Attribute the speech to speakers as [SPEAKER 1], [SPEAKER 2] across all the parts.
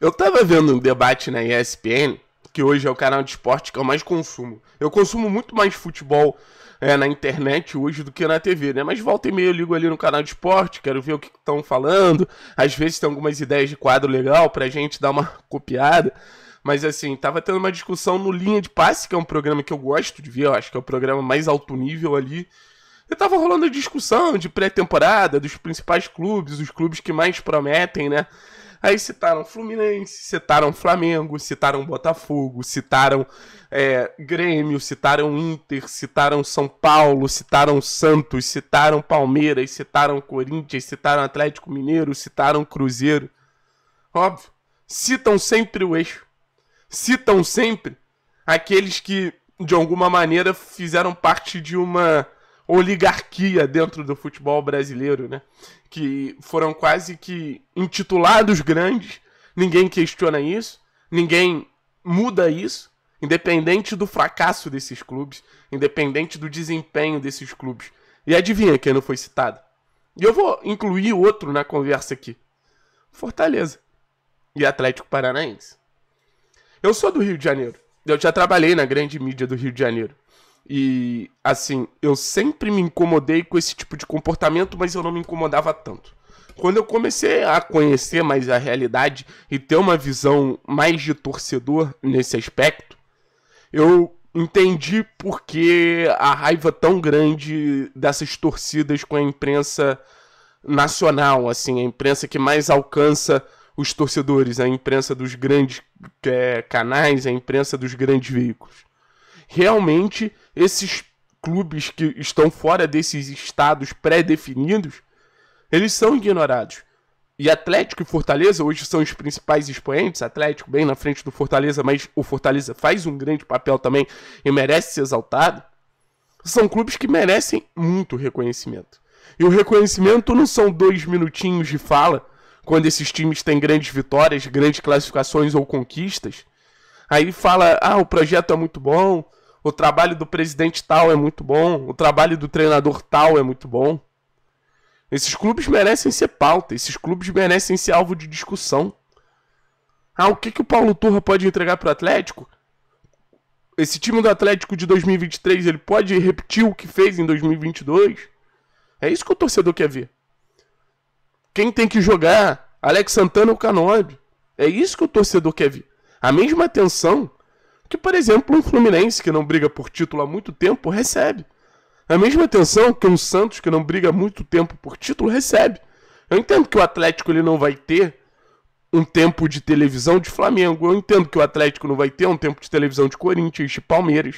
[SPEAKER 1] Eu tava vendo um debate na ESPN, que hoje é o canal de esporte que eu mais consumo. Eu consumo muito mais futebol é, na internet hoje do que na TV, né? Mas volta e meia eu ligo ali no canal de esporte, quero ver o que estão falando. Às vezes tem algumas ideias de quadro legal pra gente dar uma copiada. Mas assim, tava tendo uma discussão no Linha de Passe, que é um programa que eu gosto de ver, eu acho que é o programa mais alto nível ali. E tava rolando a discussão de pré-temporada, dos principais clubes, os clubes que mais prometem, né? Aí citaram Fluminense, citaram Flamengo, citaram Botafogo, citaram é, Grêmio, citaram Inter, citaram São Paulo, citaram Santos, citaram Palmeiras, citaram Corinthians, citaram Atlético Mineiro, citaram Cruzeiro. Óbvio. Citam sempre o eixo. Citam sempre aqueles que, de alguma maneira, fizeram parte de uma oligarquia dentro do futebol brasileiro, né? que foram quase que intitulados grandes, ninguém questiona isso, ninguém muda isso, independente do fracasso desses clubes, independente do desempenho desses clubes. E adivinha quem não foi citado? E eu vou incluir outro na conversa aqui: Fortaleza e Atlético Paranaense. Eu sou do Rio de Janeiro. Eu já trabalhei na grande mídia do Rio de Janeiro. E, assim, eu sempre me incomodei com esse tipo de comportamento, mas eu não me incomodava tanto. Quando eu comecei a conhecer mais a realidade e ter uma visão mais de torcedor nesse aspecto, eu entendi por que a raiva tão grande dessas torcidas com a imprensa nacional, assim, a imprensa que mais alcança os torcedores, a imprensa dos grandes é, canais, a imprensa dos grandes veículos. Realmente esses clubes que estão fora desses estados pré-definidos, eles são ignorados. E Atlético e Fortaleza hoje são os principais expoentes, Atlético bem na frente do Fortaleza, mas o Fortaleza faz um grande papel também e merece ser exaltado. São clubes que merecem muito reconhecimento. E o reconhecimento não são dois minutinhos de fala quando esses times têm grandes vitórias, grandes classificações ou conquistas. Aí fala, ah, o projeto é muito bom, o trabalho do presidente tal é muito bom, o trabalho do treinador tal é muito bom. Esses clubes merecem ser pauta, esses clubes merecem ser alvo de discussão. Ah, o que, que o Paulo Turra pode entregar para o Atlético? Esse time do Atlético de 2023, ele pode repetir o que fez em 2022? É isso que o torcedor quer ver. Quem tem que jogar? Alex Santana ou Canobi? É isso que o torcedor quer ver. A mesma atenção que, por exemplo, um Fluminense que não briga por título há muito tempo recebe. A mesma atenção que um Santos que não briga há muito tempo por título recebe. Eu entendo que o Atlético ele não vai ter um tempo de televisão de Flamengo. Eu entendo que o Atlético não vai ter um tempo de televisão de Corinthians, de Palmeiras.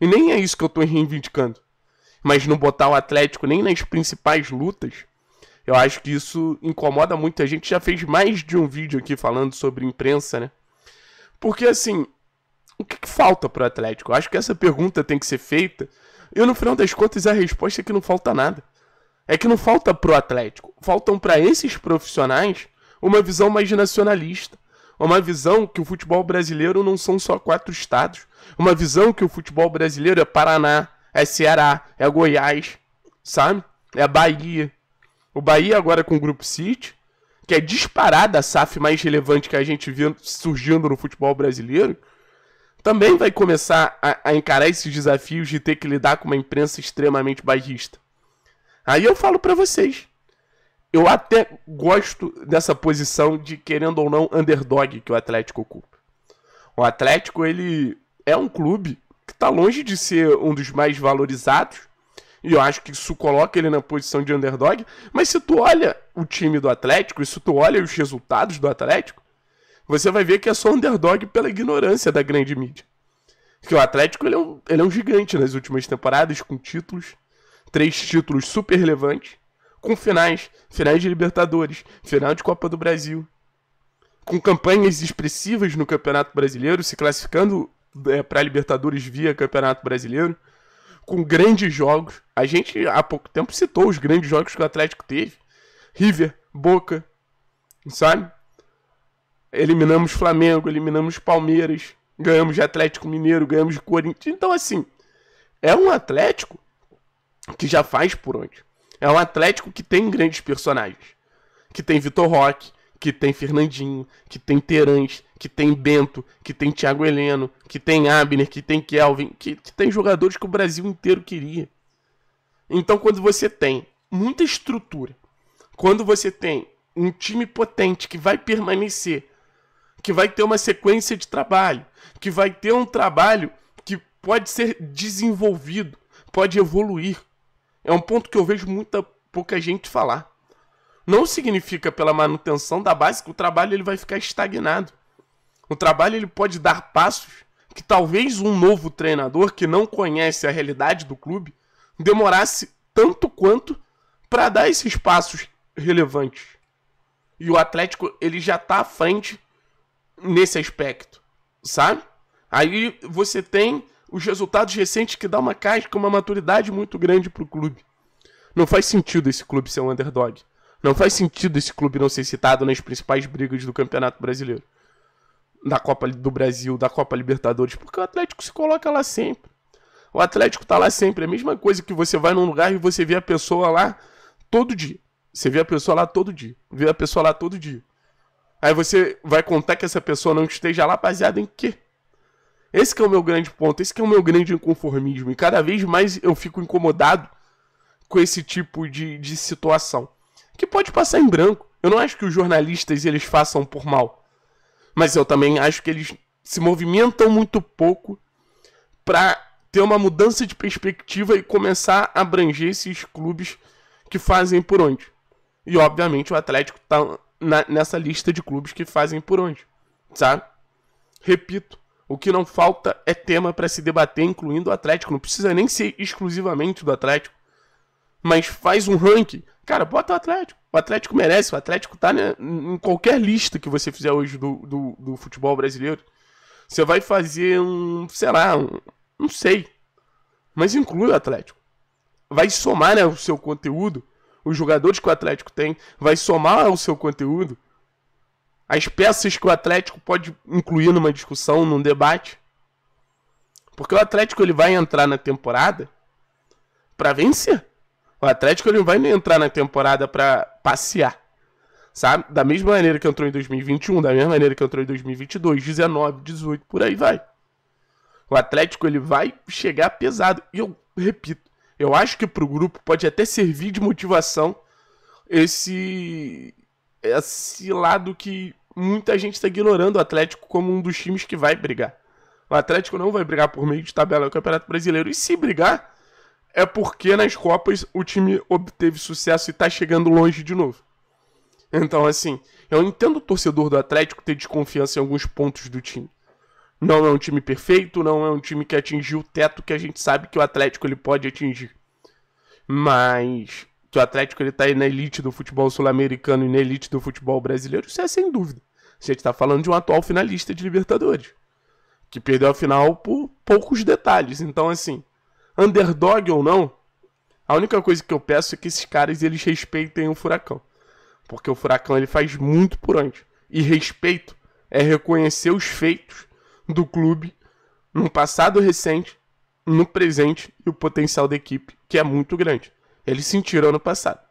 [SPEAKER 1] E nem é isso que eu estou reivindicando. Mas não botar o Atlético nem nas principais lutas, eu acho que isso incomoda muita gente já fez mais de um vídeo aqui falando sobre imprensa, né? Porque assim, o que, que falta para o Atlético? Eu acho que essa pergunta tem que ser feita. E no final das contas a resposta é que não falta nada. É que não falta pro Atlético. Faltam para esses profissionais uma visão mais nacionalista. Uma visão que o futebol brasileiro não são só quatro estados. Uma visão que o futebol brasileiro é Paraná, é Ceará, é Goiás, sabe? É Bahia. O Bahia agora com o Grupo City, que é disparada a SAF mais relevante que a gente vê surgindo no futebol brasileiro também vai começar a, a encarar esses desafios de ter que lidar com uma imprensa extremamente bairrista. Aí eu falo para vocês, eu até gosto dessa posição de, querendo ou não, underdog que o Atlético ocupa. O Atlético, ele é um clube que está longe de ser um dos mais valorizados, e eu acho que isso coloca ele na posição de underdog, mas se tu olha o time do Atlético, e se tu olha os resultados do Atlético, você vai ver que é só underdog pela ignorância da grande mídia. Porque o Atlético ele é, um, ele é um gigante nas últimas temporadas, com títulos, três títulos super relevantes, com finais, finais de Libertadores, final de Copa do Brasil, com campanhas expressivas no Campeonato Brasileiro, se classificando é, para Libertadores via Campeonato Brasileiro, com grandes jogos. A gente há pouco tempo citou os grandes jogos que o Atlético teve: River, Boca, sabe? eliminamos Flamengo, eliminamos Palmeiras, ganhamos de Atlético Mineiro, ganhamos de Corinthians. Então, assim, é um Atlético que já faz por onde. É um Atlético que tem grandes personagens. Que tem Vitor Roque, que tem Fernandinho, que tem Terãs, que tem Bento, que tem Thiago Heleno, que tem Abner, que tem Kelvin, que, que tem jogadores que o Brasil inteiro queria. Então, quando você tem muita estrutura, quando você tem um time potente que vai permanecer que vai ter uma sequência de trabalho, que vai ter um trabalho que pode ser desenvolvido, pode evoluir. É um ponto que eu vejo muita pouca gente falar. Não significa pela manutenção da base que o trabalho ele vai ficar estagnado. O trabalho ele pode dar passos que talvez um novo treinador que não conhece a realidade do clube demorasse tanto quanto para dar esses passos relevantes. E o Atlético ele já está à frente nesse aspecto, sabe? Aí você tem os resultados recentes que dá uma casca, uma maturidade muito grande para o clube. Não faz sentido esse clube ser um underdog. Não faz sentido esse clube não ser citado nas principais brigas do Campeonato Brasileiro. Da Copa do Brasil, da Copa Libertadores, porque o Atlético se coloca lá sempre. O Atlético tá lá sempre. É a mesma coisa que você vai num lugar e você vê a pessoa lá todo dia. Você vê a pessoa lá todo dia. Vê a pessoa lá todo dia. Aí você vai contar que essa pessoa não esteja lá baseada em quê? Esse que é o meu grande ponto, esse que é o meu grande inconformismo. E cada vez mais eu fico incomodado com esse tipo de, de situação. Que pode passar em branco. Eu não acho que os jornalistas eles façam por mal. Mas eu também acho que eles se movimentam muito pouco para ter uma mudança de perspectiva e começar a abranger esses clubes que fazem por onde. E obviamente o Atlético está na, nessa lista de clubes que fazem por onde, sabe? Repito, o que não falta é tema para se debater, incluindo o Atlético. Não precisa nem ser exclusivamente do Atlético, mas faz um ranking. Cara, bota o Atlético. O Atlético merece. O Atlético tá né, em qualquer lista que você fizer hoje do, do, do futebol brasileiro. Você vai fazer um, sei lá, um, não sei. Mas inclui o Atlético. Vai somar né, o seu conteúdo os jogadores que o Atlético tem, vai somar ao seu conteúdo? As peças que o Atlético pode incluir numa discussão, num debate? Porque o Atlético ele vai entrar na temporada para vencer. O Atlético ele não vai entrar na temporada para passear. Sabe? Da mesma maneira que entrou em 2021, da mesma maneira que entrou em 2022, 19, 18, por aí vai. O Atlético ele vai chegar pesado. E eu repito, eu acho que para o grupo pode até servir de motivação esse esse lado que muita gente está ignorando o Atlético como um dos times que vai brigar. O Atlético não vai brigar por meio de tabela no Campeonato Brasileiro. E se brigar, é porque nas Copas o time obteve sucesso e está chegando longe de novo. Então, assim, eu entendo o torcedor do Atlético ter desconfiança em alguns pontos do time. Não é um time perfeito, não é um time que atingiu o teto que a gente sabe que o Atlético ele pode atingir. Mas que o Atlético ele tá aí na elite do futebol sul-americano e na elite do futebol brasileiro, isso é sem dúvida. A gente está falando de um atual finalista de Libertadores, que perdeu a final por poucos detalhes. Então, assim, underdog ou não, a única coisa que eu peço é que esses caras eles respeitem o Furacão. Porque o Furacão ele faz muito por onde. E respeito é reconhecer os feitos do clube no passado recente, no presente e o potencial da equipe, que é muito grande. Eles sentiram no passado.